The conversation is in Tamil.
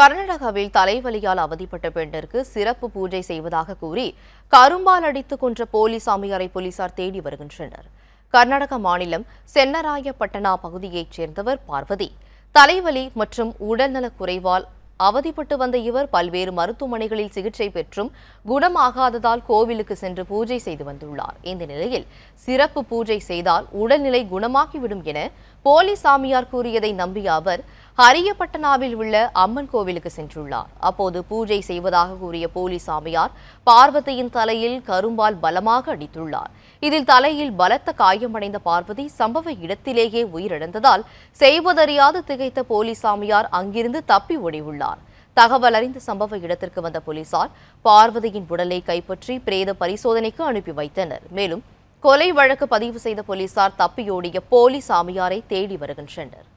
கர்நாடகாவில் தலைவலியால் அவதிப்பட்ட பெண்ணிற்கு சிறப்பு பூஜை செய்வதாக கூறி கரும்பால் அடித்து கொன்ற போலீஸ் சாமியாரை போலீசார் தேடி வருகின்றனர் கர்நாடக மாநிலம் சென்னராயப்பட்டனா பகுதியைச் சேர்ந்தவர் பார்வதி தலைவலி மற்றும் உடல்நலக் குறைவால் அவதிப்பட்டு வந்த இவர் பல்வேறு மருத்துவமனைகளில் சிகிச்சை பெற்றும் குணமாகாததால் கோவிலுக்கு சென்று பூஜை செய்து வந்துள்ளார் இந்த நிலையில் சிறப்பு பூஜை செய்தால் உடல்நிலை குணமாகிவிடும் என போலி சாமியார் கூறியதை நம்பிய அவர் அரியப்பட்டனாவில் உள்ள அம்மன் கோவிலுக்கு சென்றுள்ளார் அப்போது பூஜை செய்வதாக கூறிய போலி சாமியார் பார்வதியின் தலையில் கரும்பால் பலமாக அடித்துள்ளார் இதில் தலையில் பலத்த காயமடைந்த பார்வதி சம்பவ இடத்திலேயே உயிரிழந்ததால் செய்வதறியாது திகைத்த போலி சாமியார் அங்கிருந்து தப்பி ஓடியுள்ளார் தகவல் அறிந்த சம்பவ இடத்திற்கு வந்த போலீசார் பார்வதியின் உடலை கைப்பற்றி பிரேத பரிசோதனைக்கு அனுப்பி வைத்தனர் மேலும் கொலை வழக்கு பதிவு செய்த போலீசார் தப்பியோடிய போலி சாமியாரை தேடி வருகின்றனர்